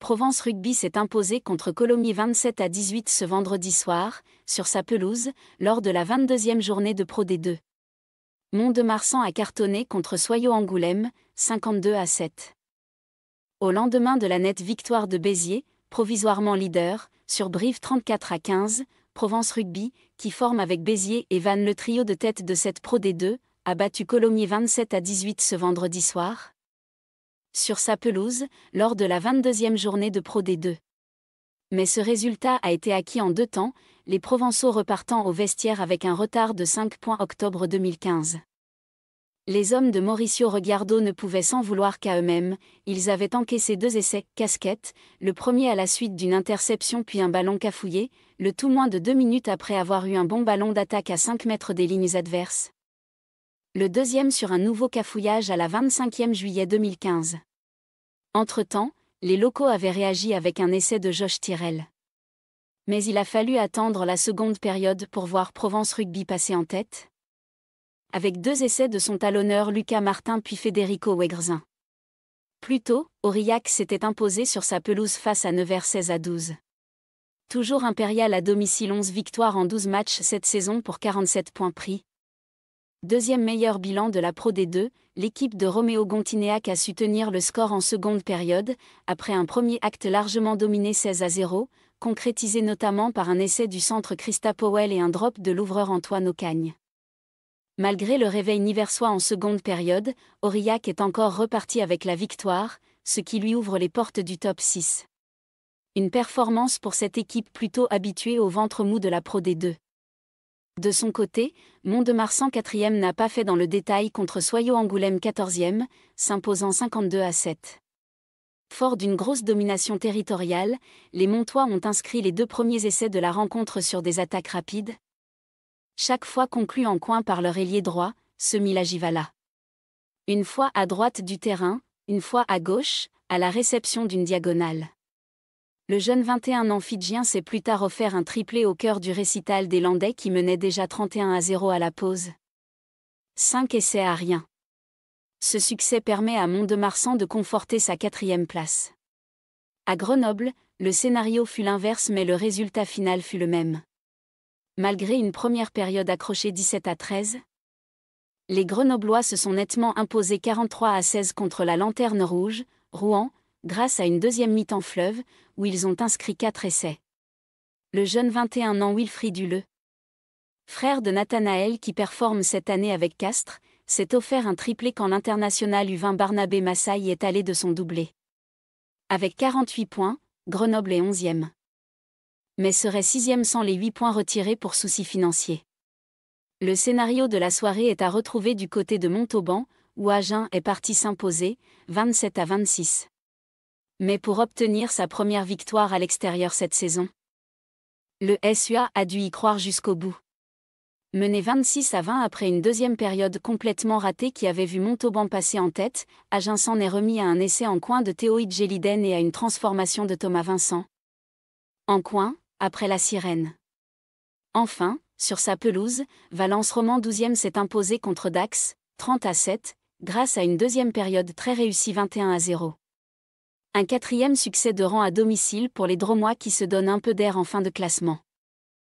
Provence Rugby s'est imposé contre Colomiers 27 à 18 ce vendredi soir, sur sa pelouse, lors de la 22e journée de Pro D2. Mont-de-Marsan a cartonné contre Soyaux Angoulême, 52 à 7. Au lendemain de la nette victoire de Béziers, provisoirement leader, sur Brive 34 à 15, Provence Rugby, qui forme avec Béziers et Vannes le trio de tête de cette Pro D2, a battu Colomiers 27 à 18 ce vendredi soir, sur sa pelouse, lors de la 22e journée de Pro D2. Mais ce résultat a été acquis en deux temps, les Provençaux repartant au vestiaire avec un retard de 5 points octobre 2015. Les hommes de Mauricio Regardo ne pouvaient s'en vouloir qu'à eux-mêmes, ils avaient encaissé deux essais casquettes, le premier à la suite d'une interception puis un ballon cafouillé, le tout moins de deux minutes après avoir eu un bon ballon d'attaque à 5 mètres des lignes adverses le deuxième sur un nouveau cafouillage à la 25e juillet 2015. Entre-temps, les locaux avaient réagi avec un essai de Josh Tyrell. Mais il a fallu attendre la seconde période pour voir Provence Rugby passer en tête. Avec deux essais de son talonneur Lucas Martin puis Federico Wegrzin. Plus tôt, Aurillac s'était imposé sur sa pelouse face à Nevers 16 à 12. Toujours impérial à domicile 11 victoires en 12 matchs cette saison pour 47 points pris. Deuxième meilleur bilan de la Pro D2, l'équipe de Roméo Gontinéac a su tenir le score en seconde période, après un premier acte largement dominé 16 à 0, concrétisé notamment par un essai du centre Christa Powell et un drop de l'ouvreur Antoine Ocagne. Malgré le réveil niversois en seconde période, Aurillac est encore reparti avec la victoire, ce qui lui ouvre les portes du top 6. Une performance pour cette équipe plutôt habituée au ventre mou de la Pro D2. De son côté, Mont-de-Marsan 4e n'a pas fait dans le détail contre Soyo Angoulême 14e, s'imposant 52 à 7. Fort d'une grosse domination territoriale, les Montois ont inscrit les deux premiers essais de la rencontre sur des attaques rapides, chaque fois conclu en coin par leur ailier droit, semi l'agivala. Une fois à droite du terrain, une fois à gauche, à la réception d'une diagonale le jeune 21 ans fidjien s'est plus tard offert un triplé au cœur du récital des Landais qui menait déjà 31 à 0 à la pause. 5 essais à rien. Ce succès permet à Mont-de-Marsan de conforter sa quatrième place. À Grenoble, le scénario fut l'inverse mais le résultat final fut le même. Malgré une première période accrochée 17 à 13, les Grenoblois se sont nettement imposés 43 à 16 contre la Lanterne Rouge, Rouen, grâce à une deuxième mi-temps fleuve, où ils ont inscrit quatre essais. Le jeune 21 ans Wilfried Huleux, frère de Nathanaël qui performe cette année avec Castres, s'est offert un triplé quand l'international U20 Barnabé Massaï est allé de son doublé. Avec 48 points, Grenoble est 11e. Mais serait 6e sans les 8 points retirés pour soucis financiers. Le scénario de la soirée est à retrouver du côté de Montauban, où Agen est parti s'imposer, 27 à 26 mais pour obtenir sa première victoire à l'extérieur cette saison. Le SUA a dû y croire jusqu'au bout. Mené 26 à 20 après une deuxième période complètement ratée qui avait vu Montauban passer en tête, Agincent est remis à un essai en coin de Théoïde Géliden et à une transformation de Thomas Vincent. En coin, après la sirène. Enfin, sur sa pelouse, Valence Roman 12 s'est imposé contre Dax, 30 à 7, grâce à une deuxième période très réussie 21 à 0. Un quatrième succès de rang à domicile pour les Dromois qui se donnent un peu d'air en fin de classement.